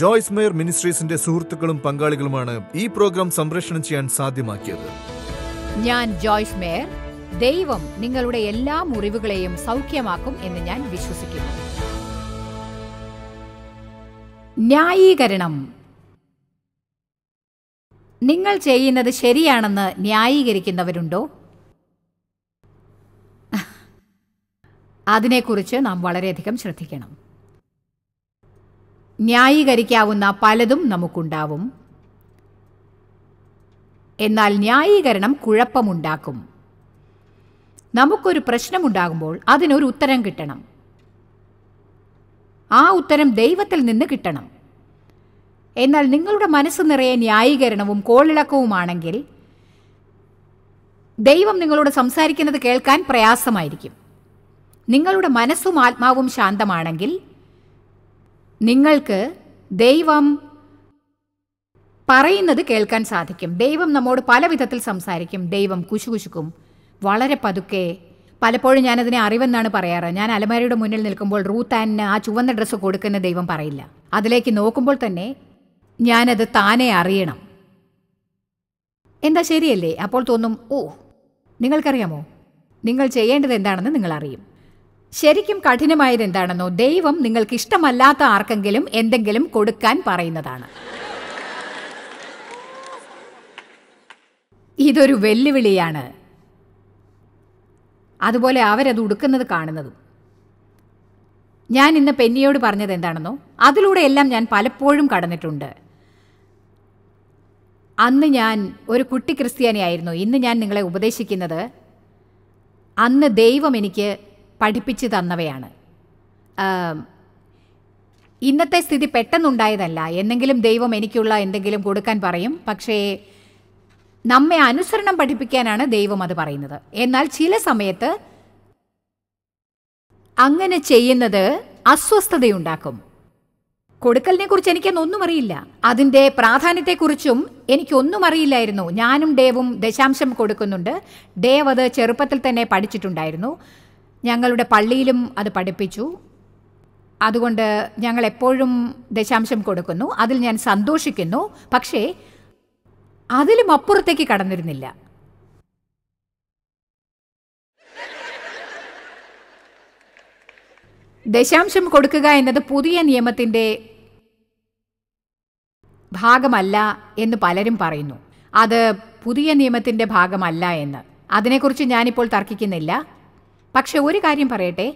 Joyce mayor മിനിസ്ട്രീസിന്റെ സുഹൃത്തുക്കളും പങ്കാളികളുമാണ് ഈ programme സംപ്രേഷണം ചെയ്യാൻ സാധ്യമാക്കിയത് ഞാൻ ജോയ്സ് മേയർ ദൈവം നിങ്ങളുടെ എല്ലാ മുറിവുകളെയും സൗഖ്യമാക്കും എന്ന് ഞാൻ വിശ്വസിക്കുന്നു ന്യായീകരണം നിങ്ങൾ ചെയ്യുന്നത് ശരിയാണെന്ന് ന്യായീകരിക്കുന്നവരുണ്ടോ അതിനെക്കുറിച്ച് നാം വളരെയധികം ശ്രദ്ധിക്കണം ന്യായീകരിക്കാവുന്ന പലതും നമുക്കുണ്ടാവും എന്നാൽ ന്യായീകരണം കുഴപ്പമുണ്ടാക്കും നമുക്കൊരു പ്രശ്നമുണ്ടാകുമ്പോൾ അതിനൊരു ഉത്തരം കിട്ടണം ആ ഉത്തരം ദൈവത്തിൽ നിന്ന് കിട്ടണം എന്നാൽ നിങ്ങളുടെ മനസ്സ് നിറയെ ന്യായീകരണവും കോളിളക്കവുമാണെങ്കിൽ ദൈവം നിങ്ങളോട് സംസാരിക്കുന്നത് കേൾക്കാൻ പ്രയാസമായിരിക്കും നിങ്ങളുടെ മനസ്സും ആത്മാവും ശാന്തമാണെങ്കിൽ നിങ്ങൾക്ക് ദൈവം പറയുന്നത് കേൾക്കാൻ സാധിക്കും ദൈവം നമ്മോട് പല വിധത്തിൽ സംസാരിക്കും ദൈവം കുശുകുശുക്കും വളരെ പതുക്കെ പലപ്പോഴും ഞാനതിനെ അറിവെന്നാണ് പറയാറ് ഞാൻ അലമാരയുടെ മുന്നിൽ നിൽക്കുമ്പോൾ റൂത്ത് ആൻഡിന് ആ ചുവന്ന ഡ്രസ്സ് കൊടുക്കുന്ന ദൈവം പറയില്ല അതിലേക്ക് നോക്കുമ്പോൾ തന്നെ ഞാനത് താനെ അറിയണം എന്താ ശരിയല്ലേ അപ്പോൾ തോന്നും ഓ നിങ്ങൾക്കറിയാമോ നിങ്ങൾ ചെയ്യേണ്ടത് എന്താണെന്ന് നിങ്ങളറിയും ശരിക്കും കഠിനമായത് എന്താണെന്നോ ദൈവം നിങ്ങൾക്ക് ഇഷ്ടമല്ലാത്ത ആർക്കെങ്കിലും എന്തെങ്കിലും കൊടുക്കാൻ പറയുന്നതാണ് ഇതൊരു വെല്ലുവിളിയാണ് അതുപോലെ അവരത് ഉടുക്കുന്നത് കാണുന്നതും ഞാൻ ഇന്ന് പെന്നിയോട് പറഞ്ഞത് എന്താണെന്നോ അതിലൂടെ എല്ലാം ഞാൻ പലപ്പോഴും കടന്നിട്ടുണ്ട് അന്ന് ഞാൻ ഒരു കുട്ടി ക്രിസ്ത്യാനിയായിരുന്നു ഇന്ന് ഞാൻ നിങ്ങളെ ഉപദേശിക്കുന്നത് അന്ന് ദൈവം എനിക്ക് പഠിപ്പിച്ചു തന്നവയാണ് ഇന്നത്തെ സ്ഥിതി പെട്ടെന്നുണ്ടായതല്ല എന്നെങ്കിലും ദൈവം എനിക്കുള്ള എന്തെങ്കിലും കൊടുക്കാൻ പറയും പക്ഷേ നമ്മെ അനുസരണം പഠിപ്പിക്കാനാണ് ദൈവം അത് പറയുന്നത് എന്നാൽ ചില സമയത്ത് അങ്ങനെ ചെയ്യുന്നത് അസ്വസ്ഥതയുണ്ടാക്കും കൊടുക്കലിനെ കുറിച്ച് എനിക്കൊന്നും അറിയില്ല അതിൻ്റെ പ്രാധാന്യത്തെക്കുറിച്ചും എനിക്കൊന്നും അറിയില്ലായിരുന്നു ഞാനും ഡേവും ദശാംശം കൊടുക്കുന്നുണ്ട് ഡേവ് അത് ചെറുപ്പത്തിൽ തന്നെ പഠിച്ചിട്ടുണ്ടായിരുന്നു ഞങ്ങളുടെ പള്ളിയിലും അത് പഠിപ്പിച്ചു അതുകൊണ്ട് ഞങ്ങൾ എപ്പോഴും ദശാംശം കൊടുക്കുന്നു അതിൽ ഞാൻ സന്തോഷിക്കുന്നു പക്ഷേ അതിലും അപ്പുറത്തേക്ക് കടന്നിരുന്നില്ല ദശാംശം കൊടുക്കുക എന്നത് പുതിയ നിയമത്തിൻ്റെ ഭാഗമല്ല എന്ന് പലരും പറയുന്നു അത് പുതിയ നിയമത്തിൻ്റെ ഭാഗമല്ല എന്ന് അതിനെക്കുറിച്ച് ഞാനിപ്പോൾ തർക്കിക്കുന്നില്ല പക്ഷെ ഒരു കാര്യം പറയട്ടെ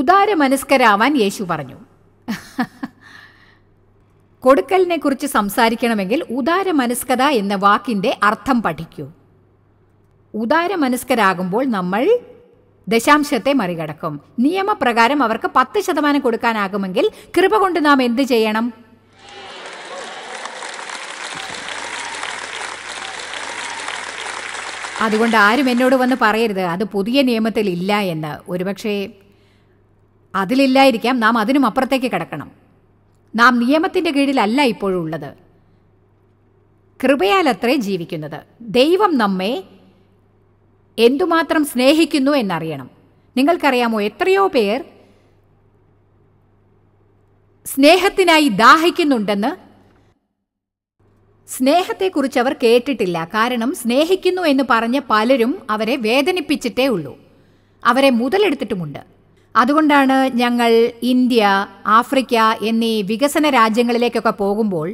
ഉദാരമനസ്കരാവാൻ യേശു പറഞ്ഞു കൊടുക്കലിനെ കുറിച്ച് സംസാരിക്കണമെങ്കിൽ ഉദാരമനസ്കത എന്ന വാക്കിൻ്റെ അർത്ഥം പഠിക്കൂ ഉദാരമനസ്കരാകുമ്പോൾ നമ്മൾ ദശാംശത്തെ മറികടക്കും നിയമപ്രകാരം അവർക്ക് പത്ത് ശതമാനം കൊടുക്കാനാകുമെങ്കിൽ കൃപ കൊണ്ട് നാം എന്ത് ചെയ്യണം അതുകൊണ്ട് ആരും എന്നോട് വന്ന് പറയരുത് അത് പുതിയ നിയമത്തിൽ ഇല്ല എന്ന് ഒരുപക്ഷേ അതിലില്ലായിരിക്കാം നാം അതിനും അപ്പുറത്തേക്ക് കിടക്കണം നാം നിയമത്തിൻ്റെ കീഴിലല്ല കൃപയാൽ അത്രേ ജീവിക്കുന്നത് ദൈവം നമ്മെ എന്തുമാത്രം സ്നേഹിക്കുന്നു എന്നറിയണം നിങ്ങൾക്കറിയാമോ എത്രയോ പേർ സ്നേഹത്തിനായി ദാഹിക്കുന്നുണ്ടെന്ന് സ്നേഹത്തെക്കുറിച്ച് അവർ കേട്ടിട്ടില്ല കാരണം സ്നേഹിക്കുന്നു എന്ന് പറഞ്ഞ പലരും അവരെ വേദനിപ്പിച്ചിട്ടേ ഉള്ളൂ അവരെ മുതലെടുത്തിട്ടുമുണ്ട് അതുകൊണ്ടാണ് ഞങ്ങൾ ഇന്ത്യ ആഫ്രിക്ക എന്നീ വികസന രാജ്യങ്ങളിലേക്കൊക്കെ പോകുമ്പോൾ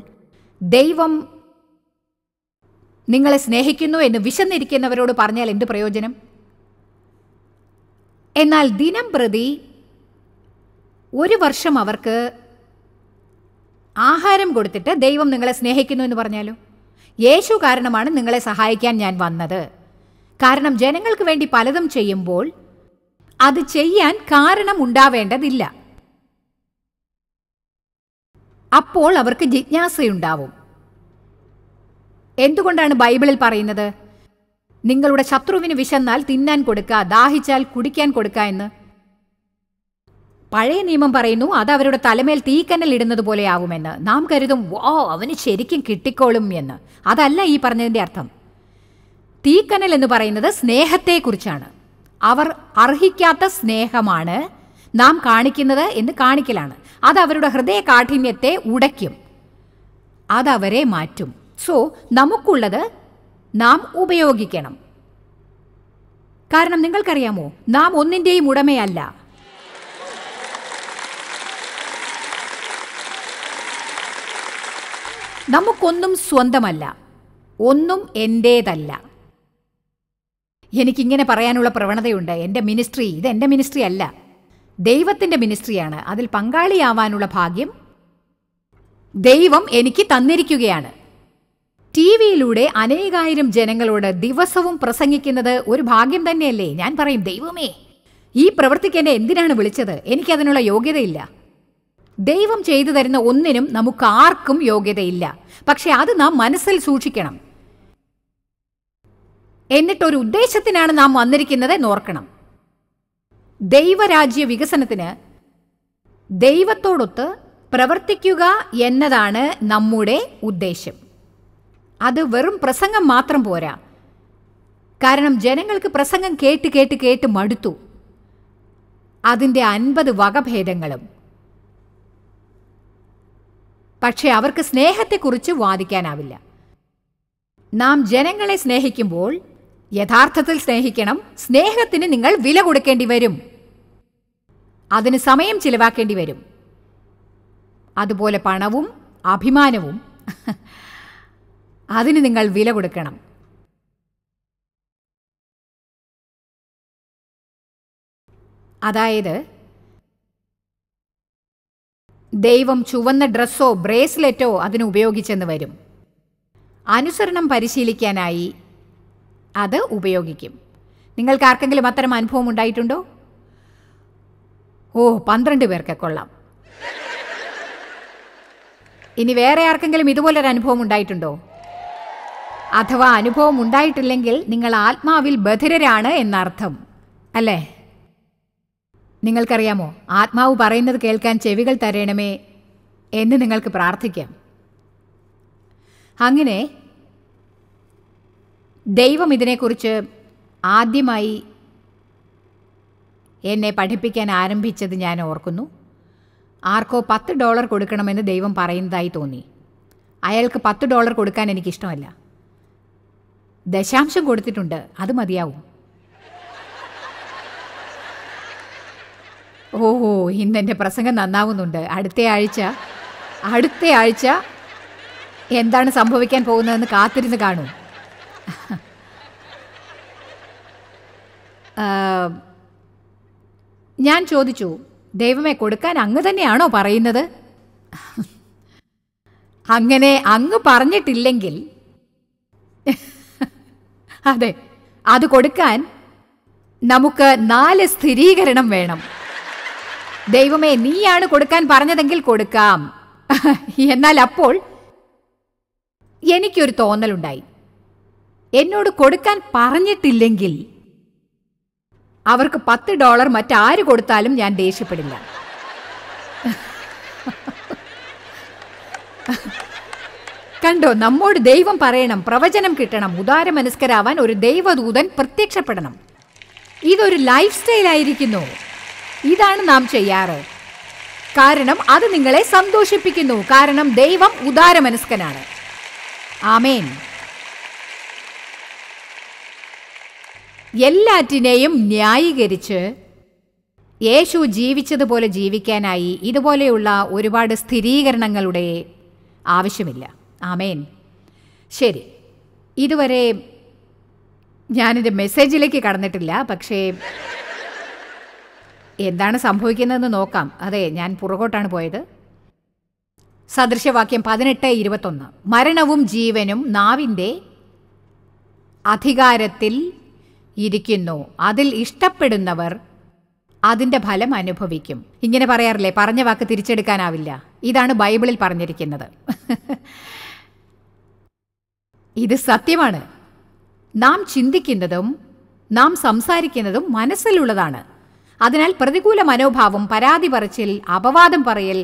ദൈവം നിങ്ങളെ സ്നേഹിക്കുന്നു എന്ന് വിശന്നിരിക്കുന്നവരോട് പറഞ്ഞാൽ എന്ത് പ്രയോജനം എന്നാൽ ദിനം പ്രതി ഒരു വർഷം അവർക്ക് ആഹാരം കൊടുത്തിട്ട് ദൈവം നിങ്ങളെ സ്നേഹിക്കുന്നു എന്ന് പറഞ്ഞാലോ യേശു കാരണമാണ് നിങ്ങളെ സഹായിക്കാൻ ഞാൻ വന്നത് കാരണം ജനങ്ങൾക്ക് വേണ്ടി പലതും ചെയ്യുമ്പോൾ അത് ചെയ്യാൻ കാരണം ഉണ്ടാവേണ്ടതില്ല അപ്പോൾ അവർക്ക് ജിജ്ഞാസയുണ്ടാവും എന്തുകൊണ്ടാണ് ബൈബിളിൽ പറയുന്നത് നിങ്ങളുടെ ശത്രുവിന് വിശന്നാൽ തിന്നാൻ കൊടുക്കുക ദാഹിച്ചാൽ കുടിക്കാൻ കൊടുക്കുക എന്ന് പഴയ നിയമം പറയുന്നു അത് അവരുടെ തലമേൽ തീക്കനൽ ഇടുന്നത് പോലെയാവുമെന്ന് നാം കരുതും ഓ അവന് ശരിക്കും കിട്ടിക്കോളും എന്ന് അതല്ല ഈ പറഞ്ഞതിൻ്റെ അർത്ഥം തീക്കനൽ എന്ന് പറയുന്നത് സ്നേഹത്തെക്കുറിച്ചാണ് അവർ അർഹിക്കാത്ത സ്നേഹമാണ് നാം കാണിക്കുന്നത് എന്ന് കാണിക്കലാണ് അത് അവരുടെ ഹൃദയ കാഠിന്യത്തെ ഉടയ്ക്കും അതവരെ മാറ്റും സോ നമുക്കുള്ളത് നാം ഉപയോഗിക്കണം കാരണം നിങ്ങൾക്കറിയാമോ നാം ഒന്നിൻ്റെയും ഉടമയല്ല നമുക്കൊന്നും സ്വന്തമല്ല ഒന്നും എൻ്റേതല്ല എനിക്കിങ്ങനെ പറയാനുള്ള പ്രവണതയുണ്ട് എൻ്റെ മിനിസ്ട്രി ഇത് എൻ്റെ മിനിസ്ട്രി അല്ല ദൈവത്തിൻ്റെ മിനിസ്ട്രിയാണ് അതിൽ പങ്കാളിയാവാനുള്ള ഭാഗ്യം ദൈവം എനിക്ക് തന്നിരിക്കുകയാണ് ടി വിയിലൂടെ അനേകായിരം ജനങ്ങളോട് ദിവസവും പ്രസംഗിക്കുന്നത് ഒരു ഭാഗ്യം തന്നെയല്ലേ ഞാൻ പറയും ദൈവമേ ഈ പ്രവൃത്തിക്ക് എന്നെ എന്തിനാണ് വിളിച്ചത് എനിക്കതിനുള്ള യോഗ്യതയില്ല ദൈവം ചെയ്തു തരുന്ന ഒന്നിനും നമുക്ക് ആർക്കും യോഗ്യതയില്ല പക്ഷെ അത് നാം മനസ്സിൽ സൂക്ഷിക്കണം എന്നിട്ട് ഒരു ഉദ്ദേശത്തിനാണ് നാം വന്നിരിക്കുന്നത് എന്നോർക്കണം ദൈവരാജ്യ വികസനത്തിന് ദൈവത്തോടൊത്ത് പ്രവർത്തിക്കുക എന്നതാണ് നമ്മുടെ ഉദ്ദേശം അത് വെറും പ്രസംഗം മാത്രം പോരാ കാരണം ജനങ്ങൾക്ക് പ്രസംഗം കേട്ട് കേട്ട് കേട്ട് മടുത്തു അതിൻ്റെ അൻപത് വകഭേദങ്ങളും പക്ഷേ അവർക്ക് സ്നേഹത്തെക്കുറിച്ച് വാദിക്കാനാവില്ല നാം ജനങ്ങളെ സ്നേഹിക്കുമ്പോൾ യഥാർത്ഥത്തിൽ സ്നേഹിക്കണം സ്നേഹത്തിന് നിങ്ങൾ വില കൊടുക്കേണ്ടി വരും അതിന് സമയം ചിലവാക്കേണ്ടി വരും അതുപോലെ പണവും അഭിമാനവും അതിന് നിങ്ങൾ വില കൊടുക്കണം അതായത് ദൈവം ചുവന്ന ഡ്രസ്സോ ബ്രേസ്ലെറ്റോ അതിന് ഉപയോഗിച്ചെന്ന് വരും അനുസരണം പരിശീലിക്കാനായി അത് ഉപയോഗിക്കും നിങ്ങൾക്ക് ആർക്കെങ്കിലും അത്തരം അനുഭവം ഉണ്ടായിട്ടുണ്ടോ ഓ പന്ത്രണ്ട് പേർക്ക് കൊള്ളാം ഇനി വേറെ ആർക്കെങ്കിലും ഇതുപോലൊരു അനുഭവം ഉണ്ടായിട്ടുണ്ടോ അഥവാ അനുഭവം ഉണ്ടായിട്ടില്ലെങ്കിൽ നിങ്ങൾ ആത്മാവിൽ ബധിരരാണ് എന്നർത്ഥം അല്ലേ നിങ്ങൾക്കറിയാമോ ആത്മാവ് പറയുന്നത് കേൾക്കാൻ ചെവികൾ തരേണമേ എന്ന് നിങ്ങൾക്ക് പ്രാർത്ഥിക്കാം അങ്ങനെ ദൈവം ഇതിനെക്കുറിച്ച് ആദ്യമായി എന്നെ പഠിപ്പിക്കാൻ ആരംഭിച്ചത് ഞാൻ ഓർക്കുന്നു ആർക്കോ പത്ത് ഡോളർ കൊടുക്കണമെന്ന് ദൈവം പറയുന്നതായി തോന്നി അയാൾക്ക് പത്ത് ഡോളർ കൊടുക്കാൻ എനിക്കിഷ്ടമല്ല ദശാംശം കൊടുത്തിട്ടുണ്ട് അത് മതിയാവും ഓഹോ ഇന്ന് എൻ്റെ പ്രസംഗം നന്നാവുന്നുണ്ട് അടുത്ത ആഴ്ച അടുത്ത ആഴ്ച എന്താണ് സംഭവിക്കാൻ പോകുന്നതെന്ന് കാത്തിരുന്ന് കാണൂ ഞാൻ ചോദിച്ചു ദൈവമേ കൊടുക്കാൻ അങ്ങ് തന്നെയാണോ പറയുന്നത് അങ്ങനെ അങ്ങ് പറഞ്ഞിട്ടില്ലെങ്കിൽ അതെ അത് കൊടുക്കാൻ നമുക്ക് നാല് സ്ഥിരീകരണം വേണം ദൈവമേ നീയാണ് കൊടുക്കാൻ പറഞ്ഞതെങ്കിൽ കൊടുക്കാം എന്നാൽ അപ്പോൾ എനിക്കൊരു തോന്നലുണ്ടായി എന്നോട് കൊടുക്കാൻ പറഞ്ഞിട്ടില്ലെങ്കിൽ അവർക്ക് പത്ത് ഡോളർ മറ്റാര് കൊടുത്താലും ഞാൻ ദേഷ്യപ്പെടില്ല കണ്ടോ നമ്മോട് ദൈവം പറയണം പ്രവചനം കിട്ടണം ഉദാരമനസ്കരാവാൻ ഒരു ദൈവദൂതൻ പ്രത്യക്ഷപ്പെടണം ഇതൊരു ലൈഫ് സ്റ്റൈലായിരിക്കുന്നു ഇതാണ് നാം ചെയ്യാറ് കാരണം അത് നിങ്ങളെ സന്തോഷിപ്പിക്കുന്നു കാരണം ദൈവം ഉദാരമനസ്കനാണ് ആമേൻ എല്ലാറ്റിനെയും ന്യായീകരിച്ച് യേശു ജീവിച്ചതുപോലെ ജീവിക്കാനായി ഇതുപോലെയുള്ള ഒരുപാട് സ്ഥിരീകരണങ്ങളുടെ ആവശ്യമില്ല ആമേൻ ശരി ഇതുവരെ ഞാനിത് മെസ്സേജിലേക്ക് കടന്നിട്ടില്ല പക്ഷേ എന്താണ് സംഭവിക്കുന്നതെന്ന് നോക്കാം അതെ ഞാൻ പുറകോട്ടാണ് പോയത് സദൃശവാക്യം പതിനെട്ട് ഇരുപത്തൊന്ന് മരണവും ജീവനും നാവിൻ്റെ അധികാരത്തിൽ ഇരിക്കുന്നു അതിൽ ഇഷ്ടപ്പെടുന്നവർ അതിൻ്റെ ഫലം അനുഭവിക്കും ഇങ്ങനെ പറയാറില്ലേ പറഞ്ഞ വാക്ക് തിരിച്ചെടുക്കാനാവില്ല ഇതാണ് ബൈബിളിൽ പറഞ്ഞിരിക്കുന്നത് ഇത് സത്യമാണ് നാം ചിന്തിക്കുന്നതും നാം സംസാരിക്കുന്നതും മനസ്സിലുള്ളതാണ് അതിനാൽ പ്രതികൂല മനോഭാവം പരാതി പറച്ചിൽ അപവാദം പറയൽ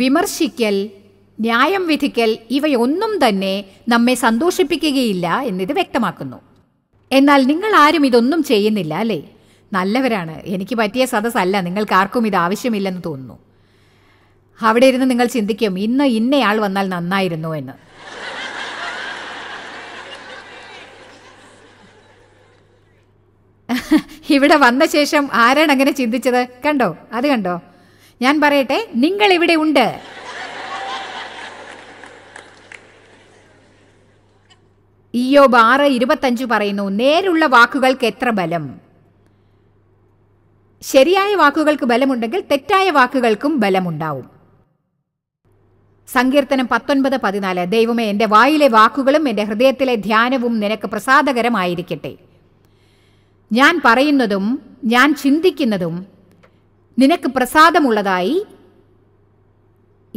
വിമർശിക്കൽ ന്യായം വിധിക്കൽ ഇവയൊന്നും തന്നെ നമ്മെ സന്തോഷിപ്പിക്കുകയില്ല എന്നിത് വ്യക്തമാക്കുന്നു എന്നാൽ നിങ്ങൾ ആരും ഇതൊന്നും ചെയ്യുന്നില്ല അല്ലേ നല്ലവരാണ് എനിക്ക് പറ്റിയ സദസ്സല്ല നിങ്ങൾക്ക് ആർക്കും ഇത് ആവശ്യമില്ലെന്ന് തോന്നുന്നു അവിടെ ഇരുന്ന് നിങ്ങൾ ചിന്തിക്കും ഇന്ന് ഇന്നയാൾ വന്നാൽ നന്നായിരുന്നു എന്ന് ഇവിടെ വന്ന ശേഷം ആരാണ് അങ്ങനെ ചിന്തിച്ചത് കണ്ടോ അത് കണ്ടോ ഞാൻ പറയട്ടെ നിങ്ങൾ ഇവിടെ ഉണ്ട് ഇയോബ് ആറ് ഇരുപത്തഞ്ച് പറയുന്നു നേരുള്ള വാക്കുകൾക്ക് എത്ര ബലം ശരിയായ വാക്കുകൾക്ക് ബലമുണ്ടെങ്കിൽ തെറ്റായ വാക്കുകൾക്കും ബലമുണ്ടാവും സങ്കീർത്തനം പത്തൊൻപത് പതിനാല് ദൈവമേ എൻ്റെ വായിലെ വാക്കുകളും എൻ്റെ ഹൃദയത്തിലെ ധ്യാനവും നിനക്ക് പ്രസാദകരമായിരിക്കട്ടെ ഞാൻ പറയുന്നതും ഞാൻ ചിന്തിക്കുന്നതും നിനക്ക് പ്രസാദമുള്ളതായി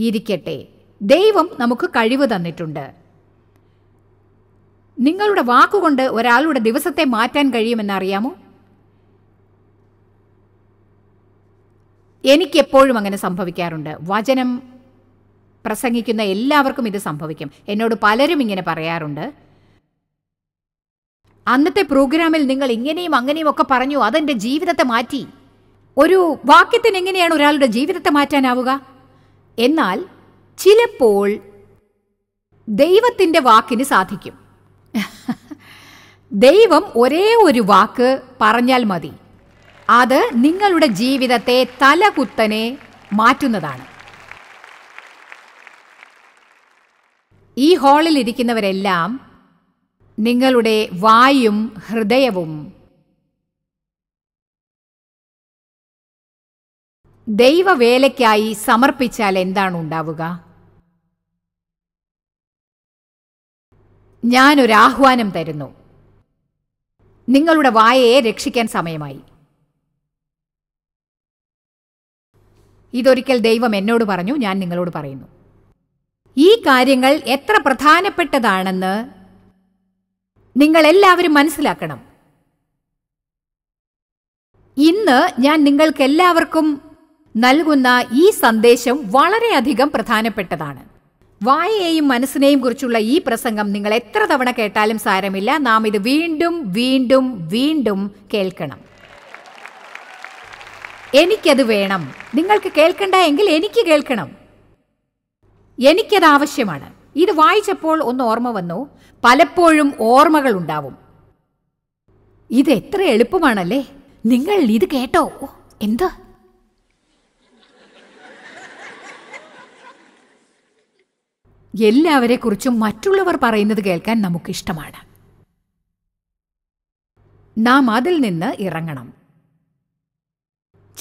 ഇരിക്കട്ടെ ദൈവം നമുക്ക് കഴിവ് തന്നിട്ടുണ്ട് നിങ്ങളുടെ വാക്കുകൊണ്ട് ഒരാളുടെ ദിവസത്തെ മാറ്റാൻ കഴിയുമെന്നറിയാമോ എനിക്കെപ്പോഴും അങ്ങനെ സംഭവിക്കാറുണ്ട് വചനം പ്രസംഗിക്കുന്ന എല്ലാവർക്കും ഇത് സംഭവിക്കും എന്നോട് പലരും ഇങ്ങനെ പറയാറുണ്ട് അന്നത്തെ പ്രോഗ്രാമിൽ നിങ്ങൾ ഇങ്ങനെയും അങ്ങനെയും ഒക്കെ പറഞ്ഞു അതെന്റെ ജീവിതത്തെ മാറ്റി ഒരു വാക്യത്തിന് എങ്ങനെയാണ് ഒരാളുടെ ജീവിതത്തെ മാറ്റാനാവുക എന്നാൽ ചിലപ്പോൾ ദൈവത്തിൻ്റെ വാക്കിന് സാധിക്കും ദൈവം ഒരേ ഒരു വാക്ക് പറഞ്ഞാൽ മതി അത് നിങ്ങളുടെ ജീവിതത്തെ തലകുത്തനെ മാറ്റുന്നതാണ് ഈ ഹാളിൽ ഇരിക്കുന്നവരെല്ലാം നിങ്ങളുടെ വായും ഹൃദയവും ദൈവവേലയ്ക്കായി സമർപ്പിച്ചാൽ എന്താണ് ഉണ്ടാവുക ഞാനൊരാഹ്വാനം തരുന്നു നിങ്ങളുടെ വായയെ രക്ഷിക്കാൻ സമയമായി ഇതൊരിക്കൽ ദൈവം എന്നോട് പറഞ്ഞു ഞാൻ നിങ്ങളോട് പറയുന്നു ഈ കാര്യങ്ങൾ എത്ര പ്രധാനപ്പെട്ടതാണെന്ന് നിങ്ങൾ എല്ലാവരും മനസ്സിലാക്കണം ഇന്ന് ഞാൻ എല്ലാവർക്കും നൽകുന്ന ഈ സന്ദേശം വളരെയധികം പ്രധാനപ്പെട്ടതാണ് വായയെയും മനസ്സിനെയും കുറിച്ചുള്ള ഈ പ്രസംഗം നിങ്ങൾ എത്ര തവണ കേട്ടാലും സാരമില്ല നാം ഇത് വീണ്ടും വീണ്ടും വീണ്ടും കേൾക്കണം എനിക്കത് വേണം നിങ്ങൾക്ക് കേൾക്കണ്ട എങ്കിൽ എനിക്ക് കേൾക്കണം എനിക്കത് ആവശ്യമാണ് ഇത് വായിച്ചപ്പോൾ ഒന്ന് ഓർമ്മ വന്നു പലപ്പോഴും ഓർമ്മകൾ ഉണ്ടാവും ഇത് എത്ര എളുപ്പമാണല്ലേ നിങ്ങൾ ഇത് കേട്ടോ എന്ത് എല്ലാവരെക്കുറിച്ചും മറ്റുള്ളവർ പറയുന്നത് കേൾക്കാൻ നമുക്കിഷ്ടമാണ് നാം അതിൽ നിന്ന് ഇറങ്ങണം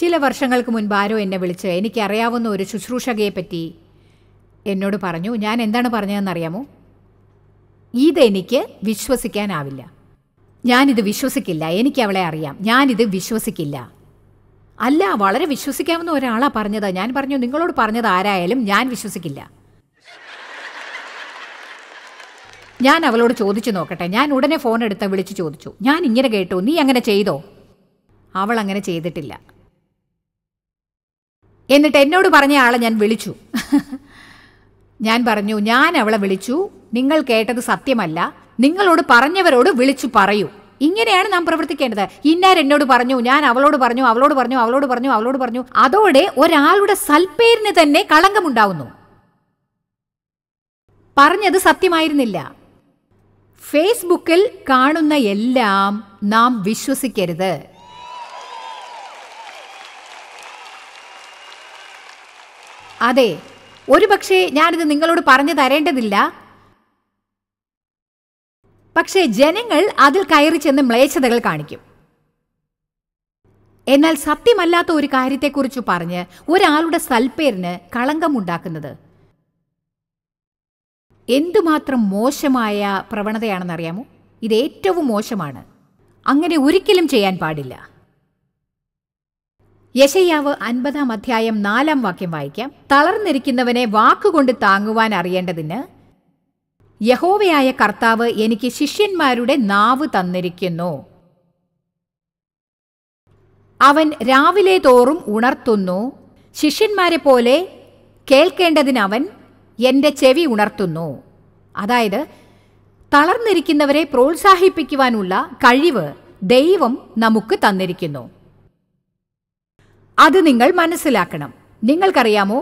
ചില വർഷങ്ങൾക്ക് മുൻപ് ആരോ എന്നെ വിളിച്ച് എനിക്കറിയാവുന്ന ഒരു ശുശ്രൂഷകയെപ്പറ്റി എന്നോട് പറഞ്ഞു ഞാൻ എന്താണ് പറഞ്ഞതെന്നറിയാമോ ഇതെനിക്ക് വിശ്വസിക്കാനാവില്ല ഞാനിത് വിശ്വസിക്കില്ല എനിക്ക് അവളെ അറിയാം ഞാനിത് വിശ്വസിക്കില്ല അല്ല വളരെ വിശ്വസിക്കാമെന്ന് ഒരാളാ പറഞ്ഞത് ഞാൻ പറഞ്ഞു നിങ്ങളോട് പറഞ്ഞത് ആരായാലും ഞാൻ വിശ്വസിക്കില്ല ഞാൻ അവളോട് ചോദിച്ചു നോക്കട്ടെ ഞാൻ ഉടനെ ഫോൺ എടുത്ത് വിളിച്ചു ചോദിച്ചു ഞാൻ ഇങ്ങനെ കേട്ടു നീ അങ്ങനെ ചെയ്തോ അവൾ അങ്ങനെ ചെയ്തിട്ടില്ല എന്നിട്ട് എന്നോട് പറഞ്ഞ ആളെ ഞാൻ വിളിച്ചു ഞാൻ പറഞ്ഞു ഞാൻ അവളെ വിളിച്ചു നിങ്ങൾ കേട്ടത് സത്യമല്ല നിങ്ങളോട് പറഞ്ഞവരോട് വിളിച്ചു പറയൂ ഇങ്ങനെയാണ് നാം പ്രവർത്തിക്കേണ്ടത് ഇന്നാർ എന്നോട് പറഞ്ഞു ഞാൻ അവളോട് പറഞ്ഞു അവളോട് പറഞ്ഞു അവളോട് പറഞ്ഞു അവളോട് പറഞ്ഞു അതോടെ ഒരാളുടെ സൽപ്പേരിന് തന്നെ കളങ്കമുണ്ടാവുന്നു പറഞ്ഞത് സത്യമായിരുന്നില്ല ഫേസ്ബുക്കിൽ കാണുന്ന എല്ലാം നാം വിശ്വസിക്കരുത് അതെ ഒരു പക്ഷേ ഞാനിത് നിങ്ങളോട് പറഞ്ഞു തരേണ്ടതില്ല പക്ഷേ ജനങ്ങൾ അതിൽ കയറി ചെന്ന് മ്ലേച്ഛതകൾ കാണിക്കും എന്നാൽ സത്യമല്ലാത്ത ഒരു കാര്യത്തെക്കുറിച്ച് പറഞ്ഞ് ഒരാളുടെ സൽപ്പേരിന് കളങ്കമുണ്ടാക്കുന്നത് എന്തുമാത്രം മോശമായ പ്രവണതയാണെന്നറിയാമോ ഇത് ഏറ്റവും മോശമാണ് അങ്ങനെ ഒരിക്കലും ചെയ്യാൻ പാടില്ല യശയാവ് അൻപതാം അധ്യായം നാലാം വാക്യം വായിക്കാം തളർന്നിരിക്കുന്നവനെ വാക്കുകൊണ്ട് താങ്ങുവാൻ അറിയേണ്ടതിന് യഹോവയായ കർത്താവ് എനിക്ക് ശിഷ്യന്മാരുടെ നാവ് തന്നിരിക്കുന്നു അവൻ രാവിലെ തോറും ഉണർത്തുന്നു ശിഷ്യന്മാരെ പോലെ കേൾക്കേണ്ടതിനവൻ എൻ്റെ ചെവി ഉണർത്തുന്നു അതായത് തളർന്നിരിക്കുന്നവരെ പ്രോത്സാഹിപ്പിക്കുവാനുള്ള കഴിവ് ദൈവം നമുക്ക് തന്നിരിക്കുന്നു അത് നിങ്ങൾ മനസ്സിലാക്കണം നിങ്ങൾക്കറിയാമോ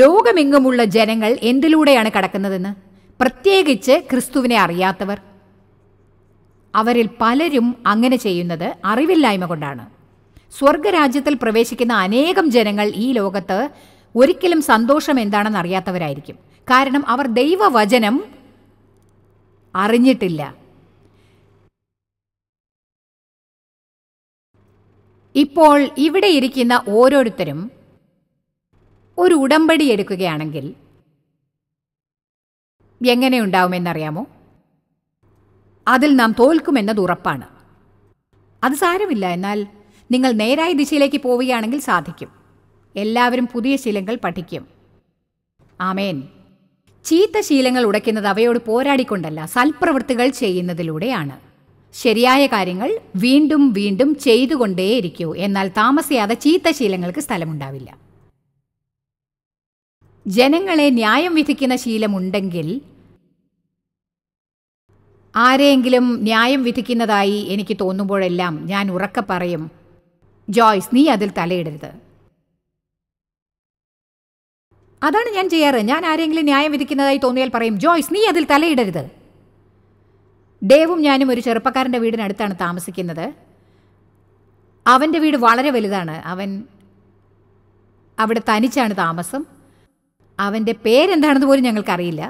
ലോകമെങ്ങുമുള്ള ജനങ്ങൾ എന്തിലൂടെയാണ് കടക്കുന്നതെന്ന് പ്രത്യേകിച്ച് ക്രിസ്തുവിനെ അറിയാത്തവർ അവരിൽ പലരും അങ്ങനെ ചെയ്യുന്നത് അറിവില്ലായ്മ കൊണ്ടാണ് സ്വർഗരാജ്യത്തിൽ പ്രവേശിക്കുന്ന അനേകം ജനങ്ങൾ ഈ ലോകത്ത് ഒരിക്കലും സന്തോഷം എന്താണെന്ന് അറിയാത്തവരായിരിക്കും കാരണം അവർ ദൈവവചനം അറിഞ്ഞിട്ടില്ല ഇപ്പോൾ ഇവിടെ ഇരിക്കുന്ന ഓരോരുത്തരും ഒരു ഉടമ്പടി എടുക്കുകയാണെങ്കിൽ എങ്ങനെ ഉണ്ടാവുമെന്നറിയാമോ അതിൽ നാം തോൽക്കുമെന്നത് ഉറപ്പാണ് അത് സാരമില്ല എന്നാൽ നിങ്ങൾ നേരായ ദിശയിലേക്ക് പോവുകയാണെങ്കിൽ സാധിക്കും എല്ലാവരും പുതിയ ശീലങ്ങൾ പഠിക്കും ആമേൻ ചീത്ത ശീലങ്ങൾ ഉടയ്ക്കുന്നത് അവയോട് പോരാടിക്കൊണ്ടല്ല സൽപ്രവൃത്തികൾ ചെയ്യുന്നതിലൂടെയാണ് ശരിയായ കാര്യങ്ങൾ വീണ്ടും വീണ്ടും ചെയ്തുകൊണ്ടേയിരിക്കൂ എന്നാൽ താമസിയാതെ ചീത്ത ശീലങ്ങൾക്ക് സ്ഥലമുണ്ടാവില്ല ജനങ്ങളെ ന്യായം വിധിക്കുന്ന ശീലമുണ്ടെങ്കിൽ ആരെയെങ്കിലും ന്യായം വിധിക്കുന്നതായി എനിക്ക് തോന്നുമ്പോഴെല്ലാം ഞാൻ ഉറക്കെ പറയും ജോയ്സ് നീ അതിൽ തലയിടരുത് അതാണ് ഞാൻ ചെയ്യാറ് ഞാൻ ആരെങ്കിലും ന്യായം വിധിക്കുന്നതായി തോന്നിയാൽ പറയും ജോയ്സ് നീ അതിൽ തലയിടരുത് ഡേവും ഞാനും ഒരു ചെറുപ്പക്കാരൻ്റെ വീടിനടുത്താണ് താമസിക്കുന്നത് അവൻ്റെ വീട് വളരെ വലുതാണ് അവൻ അവിടെ തനിച്ചാണ് താമസം അവൻ്റെ പേരെന്താണെന്ന് പോലും ഞങ്ങൾക്കറിയില്ല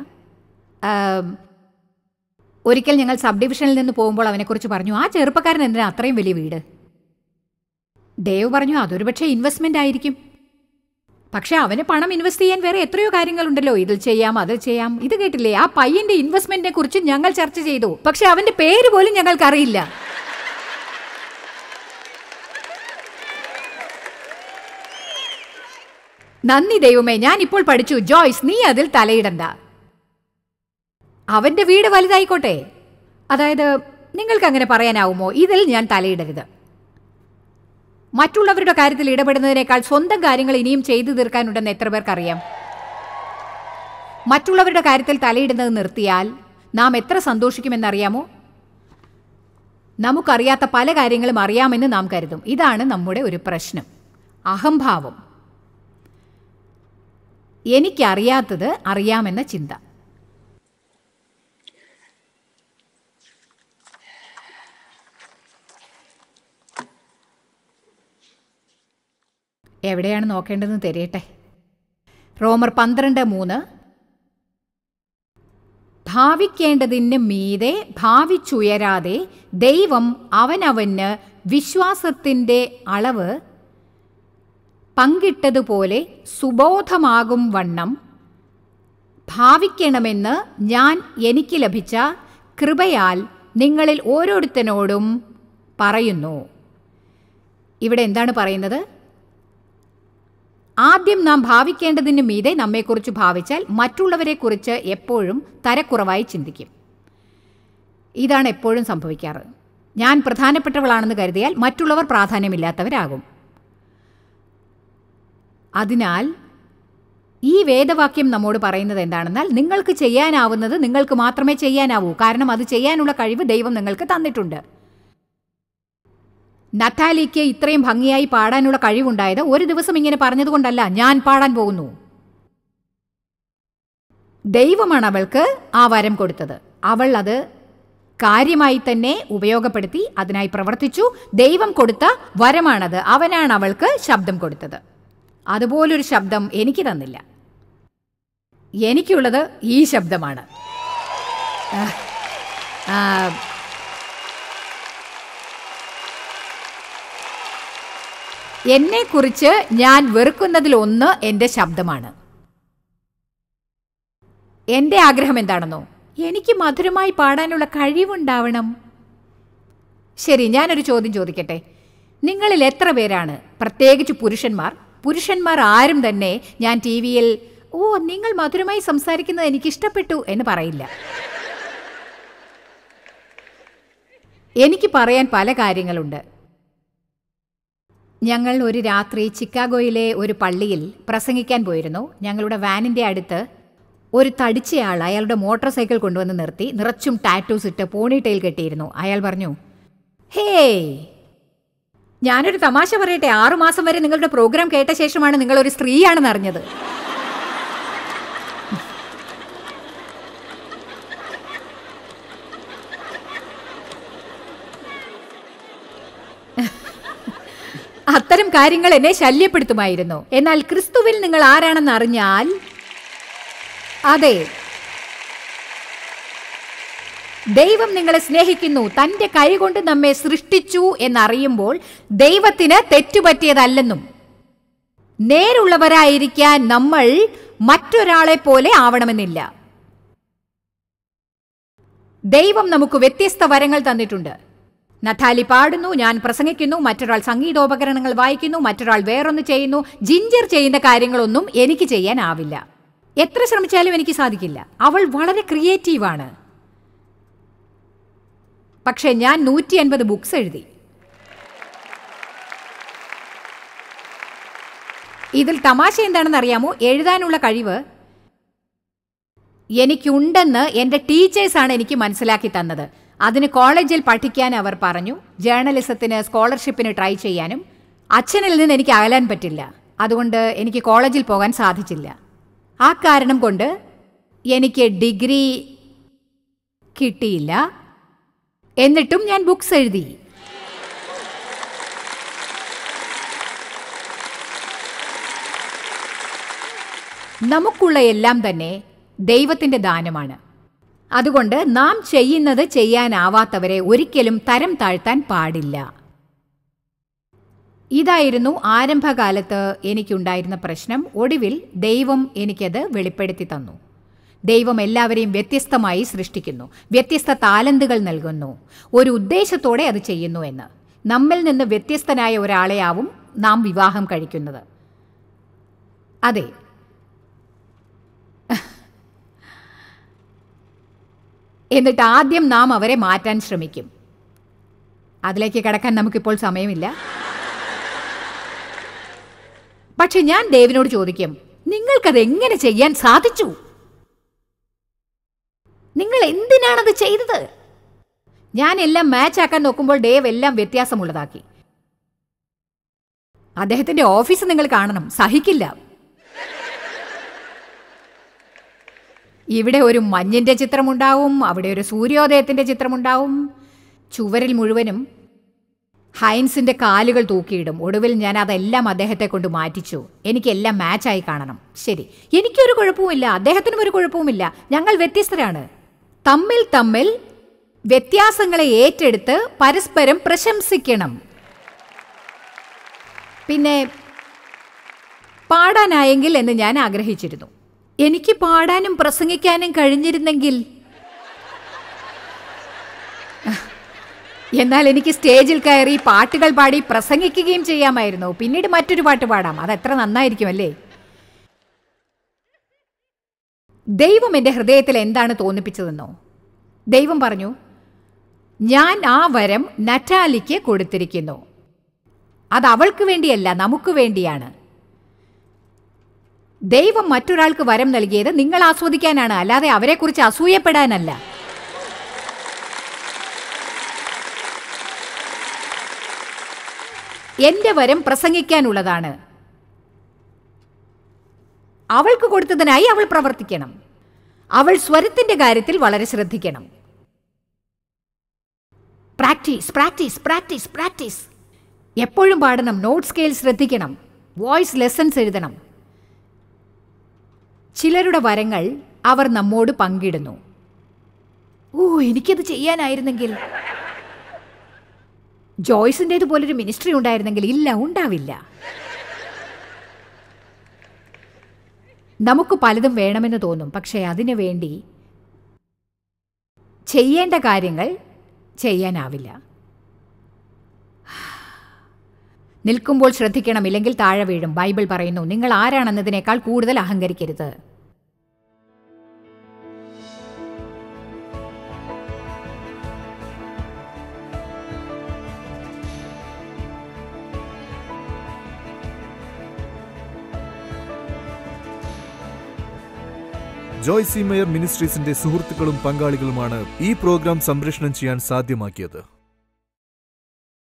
ഒരിക്കൽ ഞങ്ങൾ സബ് ഡിവിഷനിൽ നിന്ന് പോകുമ്പോൾ അവനെക്കുറിച്ച് പറഞ്ഞു ആ ചെറുപ്പക്കാരൻ എന്തിനാണ് അത്രയും വലിയ വീട് ദേവ് പറഞ്ഞു അതൊരു പക്ഷേ ഇൻവെസ്റ്റ്മെൻ്റ് ആയിരിക്കും പക്ഷെ അവന് പണം ഇൻവെസ്റ്റ് ചെയ്യാൻ വേറെ എത്രയോ കാര്യങ്ങളുണ്ടല്ലോ ഇതിൽ ചെയ്യാം അത് ചെയ്യാം ഇത് കേട്ടില്ലേ ആ പയ്യന്റെ ഇൻവെസ്റ്റ്മെന്റിനെ കുറിച്ച് ഞങ്ങൾ ചർച്ച ചെയ്തു പക്ഷെ അവന്റെ പേര് പോലും ഞങ്ങൾക്ക് അറിയില്ല നന്ദി ദൈവമേ ഞാൻ ഇപ്പോൾ പഠിച്ചു ജോയ്സ് നീ അതിൽ തലയിടണ്ട അവന്റെ വീട് വലുതായിക്കോട്ടെ അതായത് നിങ്ങൾക്ക് അങ്ങനെ പറയാനാവുമോ ഇതിൽ ഞാൻ തലയിടരുത് മറ്റുള്ളവരുടെ കാര്യത്തിൽ ഇടപെടുന്നതിനേക്കാൾ സ്വന്തം കാര്യങ്ങൾ ഇനിയും ചെയ്തു തീർക്കാനുണ്ടെന്ന് എത്ര പേർക്കറിയാം മറ്റുള്ളവരുടെ കാര്യത്തിൽ തലയിടുന്നത് നിർത്തിയാൽ നാം എത്ര സന്തോഷിക്കുമെന്നറിയാമോ നമുക്കറിയാത്ത പല കാര്യങ്ങളും അറിയാമെന്ന് നാം കരുതും ഇതാണ് നമ്മുടെ ഒരു പ്രശ്നം അഹംഭാവം എനിക്കറിയാത്തത് അറിയാമെന്ന ചിന്ത എവിടെയാണ് നോക്കേണ്ടതെന്ന് തെരയട്ടെ റോമർ പന്ത്രണ്ട് മൂന്ന് ഭാവിക്കേണ്ടതിന് മീതെ ഭാവിച്ചുയരാതെ ദൈവം അവനവന് വിശ്വാസത്തിൻ്റെ അളവ് പങ്കിട്ടതുപോലെ സുബോധമാകും വണ്ണം ഭാവിക്കണമെന്ന് ഞാൻ എനിക്ക് ലഭിച്ച കൃപയാൽ നിങ്ങളിൽ ഓരോരുത്തനോടും പറയുന്നു ഇവിടെ എന്താണ് പറയുന്നത് ആദ്യം നാം ഭാവിക്കേണ്ടതിന് മീതെ നമ്മെക്കുറിച്ച് ഭാവിച്ചാൽ മറ്റുള്ളവരെക്കുറിച്ച് എപ്പോഴും തരക്കുറവായി ചിന്തിക്കും ഇതാണ് എപ്പോഴും സംഭവിക്കാറ് ഞാൻ പ്രധാനപ്പെട്ടവളാണെന്ന് കരുതിയാൽ മറ്റുള്ളവർ പ്രാധാന്യമില്ലാത്തവരാകും അതിനാൽ ഈ വേദവാക്യം നമ്മോട് പറയുന്നത് എന്താണെന്നാൽ നിങ്ങൾക്ക് ചെയ്യാനാവുന്നത് നിങ്ങൾക്ക് മാത്രമേ ചെയ്യാനാവൂ കാരണം അത് ചെയ്യാനുള്ള കഴിവ് ദൈവം നിങ്ങൾക്ക് തന്നിട്ടുണ്ട് നത്താലിക്ക് ഇത്രയും ഭംഗിയായി പാടാനുള്ള കഴിവുണ്ടായത് ഒരു ദിവസം ഇങ്ങനെ പറഞ്ഞതുകൊണ്ടല്ല ഞാൻ പാടാൻ പോകുന്നു ദൈവമാണ് അവൾക്ക് ആ വരം കൊടുത്തത് അവൾ അത് കാര്യമായി തന്നെ ഉപയോഗപ്പെടുത്തി അതിനായി പ്രവർത്തിച്ചു ദൈവം കൊടുത്ത വരമാണത് അവനാണ് അവൾക്ക് ശബ്ദം കൊടുത്തത് അതുപോലൊരു ശബ്ദം എനിക്ക് തന്നില്ല എനിക്കുള്ളത് ഈ ശബ്ദമാണ് എന്നെ കുറിച്ച് ഞാൻ വെറുക്കുന്നതിലൊന്ന് എൻ്റെ ശബ്ദമാണ് എൻ്റെ ആഗ്രഹം എന്താണെന്നോ എനിക്ക് മധുരമായി പാടാനുള്ള കഴിവുണ്ടാവണം ശരി ഞാനൊരു ചോദ്യം ചോദിക്കട്ടെ നിങ്ങളിൽ എത്ര പേരാണ് പ്രത്യേകിച്ച് പുരുഷന്മാർ പുരുഷന്മാർ ആരും തന്നെ ഞാൻ ടി വിയിൽ ഓ നിങ്ങൾ മധുരമായി സംസാരിക്കുന്നത് എനിക്ക് ഇഷ്ടപ്പെട്ടു എന്ന് പറയില്ല എനിക്ക് പറയാൻ പല കാര്യങ്ങളുണ്ട് ഞങ്ങൾ ഒരു രാത്രി ചിക്കാഗോയിലെ ഒരു പള്ളിയിൽ പ്രസംഗിക്കാൻ പോയിരുന്നു ഞങ്ങളുടെ വാനിൻ്റെ അടുത്ത് ഒരു തടിച്ചയാൾ അയാളുടെ മോട്ടോർ സൈക്കിൾ കൊണ്ടുവന്ന് നിർത്തി നിറച്ചും ടാറ്റൂസ് ഇട്ട് ടൈൽ കെട്ടിയിരുന്നു അയാൾ പറഞ്ഞു ഹേ ഞാനൊരു തമാശ പറയട്ടെ ആറുമാസം വരെ നിങ്ങളുടെ പ്രോഗ്രാം കേട്ട ശേഷമാണ് നിങ്ങളൊരു സ്ത്രീയാണെന്ന് അറിഞ്ഞത് അത്തരം കാര്യങ്ങൾ എന്നെ ശല്യപ്പെടുത്തുമായിരുന്നു എന്നാൽ ക്രിസ്തുവിൽ നിങ്ങൾ ആരാണെന്ന് അറിഞ്ഞാൽ അതെ ദൈവം നിങ്ങളെ സ്നേഹിക്കുന്നു തന്റെ കൈകൊണ്ട് നമ്മെ സൃഷ്ടിച്ചു എന്നറിയുമ്പോൾ ദൈവത്തിന് തെറ്റുപറ്റിയതല്ലെന്നും നേരുള്ളവരായിരിക്കാൻ നമ്മൾ മറ്റൊരാളെ പോലെ ആവണമെന്നില്ല ദൈവം നമുക്ക് വ്യത്യസ്ത വരങ്ങൾ തന്നിട്ടുണ്ട് നഥാലി പാടുന്നു ഞാൻ പ്രസംഗിക്കുന്നു മറ്റൊരാൾ സംഗീതോപകരണങ്ങൾ വായിക്കുന്നു മറ്റൊരാൾ വേറൊന്ന് ചെയ്യുന്നു ജിഞ്ചർ ചെയ്യുന്ന കാര്യങ്ങളൊന്നും എനിക്ക് ചെയ്യാനാവില്ല എത്ര ശ്രമിച്ചാലും എനിക്ക് സാധിക്കില്ല അവൾ വളരെ ക്രിയേറ്റീവാണ് പക്ഷേ ഞാൻ നൂറ്റി അൻപത് ബുക്സ് എഴുതി ഇതിൽ തമാശ എന്താണെന്ന് അറിയാമോ എഴുതാനുള്ള കഴിവ് എനിക്കുണ്ടെന്ന് എൻ്റെ ടീച്ചേഴ്സാണ് എനിക്ക് മനസ്സിലാക്കി തന്നത് അതിന് കോളേജിൽ പഠിക്കാൻ അവർ പറഞ്ഞു ജേർണലിസത്തിന് സ്കോളർഷിപ്പിന് ട്രൈ ചെയ്യാനും അച്ഛനിൽ നിന്ന് എനിക്ക് അകലാൻ പറ്റില്ല അതുകൊണ്ട് എനിക്ക് കോളേജിൽ പോകാൻ സാധിച്ചില്ല ആ കാരണം കൊണ്ട് എനിക്ക് ഡിഗ്രി കിട്ടിയില്ല എന്നിട്ടും ഞാൻ ബുക്സ് എഴുതി നമുക്കുള്ള എല്ലാം തന്നെ ദൈവത്തിൻ്റെ ദാനമാണ് അതുകൊണ്ട് നാം ചെയ്യുന്നത് ചെയ്യാനാവാത്തവരെ ഒരിക്കലും തരം താഴ്ത്താൻ പാടില്ല ഇതായിരുന്നു ആരംഭകാലത്ത് എനിക്കുണ്ടായിരുന്ന പ്രശ്നം ഒടുവിൽ ദൈവം എനിക്കത് വെളിപ്പെടുത്തി തന്നു ദൈവം എല്ലാവരെയും വ്യത്യസ്തമായി സൃഷ്ടിക്കുന്നു വ്യത്യസ്ത താലന്തുകൾ നൽകുന്നു ഒരു ഉദ്ദേശത്തോടെ അത് ചെയ്യുന്നു എന്ന് നമ്മിൽ നിന്ന് വ്യത്യസ്തനായ ഒരാളെയാവും നാം വിവാഹം കഴിക്കുന്നത് അതെ എന്നിട്ട് ആദ്യം നാം അവരെ മാറ്റാൻ ശ്രമിക്കും അതിലേക്ക് കിടക്കാൻ നമുക്കിപ്പോൾ സമയമില്ല പക്ഷെ ഞാൻ ദേവിനോട് ചോദിക്കും നിങ്ങൾക്കത് എങ്ങനെ ചെയ്യാൻ സാധിച്ചു നിങ്ങൾ എന്തിനാണത് ചെയ്തത് ഞാൻ എല്ലാം മാച്ച് ആക്കാൻ നോക്കുമ്പോൾ ഡേവ് എല്ലാം വ്യത്യാസമുള്ളതാക്കി അദ്ദേഹത്തിന്റെ ഓഫീസ് നിങ്ങൾ കാണണം സഹിക്കില്ല ഇവിടെ ഒരു മഞ്ഞിൻ്റെ ചിത്രമുണ്ടാവും അവിടെ ഒരു സൂര്യോദയത്തിൻ്റെ ചിത്രമുണ്ടാവും ചുവരിൽ മുഴുവനും ഹൈൻസിൻ്റെ കാലുകൾ തൂക്കിയിടും ഒടുവിൽ ഞാൻ അതെല്ലാം അദ്ദേഹത്തെ കൊണ്ട് മാറ്റിച്ചു എനിക്കെല്ലാം മാച്ചായി കാണണം ശരി എനിക്കൊരു കുഴപ്പവുമില്ല അദ്ദേഹത്തിനും ഒരു കുഴപ്പവുമില്ല ഞങ്ങൾ വ്യത്യസ്തരാണ് തമ്മിൽ തമ്മിൽ വ്യത്യാസങ്ങളെ ഏറ്റെടുത്ത് പരസ്പരം പ്രശംസിക്കണം പിന്നെ പാടാനായെങ്കിൽ എന്ന് ഞാൻ ആഗ്രഹിച്ചിരുന്നു എനിക്ക് പാടാനും പ്രസംഗിക്കാനും കഴിഞ്ഞിരുന്നെങ്കിൽ എന്നാൽ എനിക്ക് സ്റ്റേജിൽ കയറി പാട്ടുകൾ പാടി പ്രസംഗിക്കുകയും ചെയ്യാമായിരുന്നു പിന്നീട് മറ്റൊരു പാട്ട് പാടാം അത് എത്ര നന്നായിരിക്കും അല്ലേ ദൈവം എൻ്റെ ഹൃദയത്തിൽ എന്താണ് തോന്നിപ്പിച്ചതെന്നോ ദൈവം പറഞ്ഞു ഞാൻ ആ വരം നറ്റാലിക്ക് കൊടുത്തിരിക്കുന്നു അത് അവൾക്ക് വേണ്ടിയല്ല നമുക്ക് വേണ്ടിയാണ് ദൈവം മറ്റൊരാൾക്ക് വരം നൽകിയത് നിങ്ങൾ ആസ്വദിക്കാനാണ് അല്ലാതെ അവരെക്കുറിച്ച് അസൂയപ്പെടാനല്ല എന്റെ വരം പ്രസംഗിക്കാനുള്ളതാണ് അവൾക്ക് കൊടുത്തതിനായി അവൾ പ്രവർത്തിക്കണം അവൾ സ്വരത്തിന്റെ കാര്യത്തിൽ വളരെ ശ്രദ്ധിക്കണം പ്രാക്ടീസ് പ്രാക്ടീസ് പ്രാക്ടീസ് പ്രാക്ടീസ് എപ്പോഴും പാടണം നോട്ട് സ്കെയിൽ ശ്രദ്ധിക്കണം വോയിസ് ലെസൺസ് എഴുതണം ചിലരുടെ വരങ്ങൾ അവർ നമ്മോട് പങ്കിടുന്നു ഓ എനിക്കത് ചെയ്യാനായിരുന്നെങ്കിൽ പോലൊരു മിനിസ്ട്രി ഉണ്ടായിരുന്നെങ്കിൽ ഇല്ല ഉണ്ടാവില്ല നമുക്ക് പലതും വേണമെന്ന് തോന്നും പക്ഷേ അതിനു വേണ്ടി ചെയ്യേണ്ട കാര്യങ്ങൾ ചെയ്യാനാവില്ല നിൽക്കുമ്പോൾ ശ്രദ്ധിക്കണം ഇല്ലെങ്കിൽ താഴെ വീഴും ബൈബിൾ പറയുന്നു നിങ്ങൾ ആരാണെന്നതിനേക്കാൾ കൂടുതൽ അഹങ്കരിക്കരുത് ജോയ്സി മേയർ മിനിസ്ട്രീസിന്റെ സുഹൃത്തുക്കളും പങ്കാളികളുമാണ് ഈ പ്രോഗ്രാം സംപ്രേഷണം ചെയ്യാൻ സാധ്യമാക്കിയത്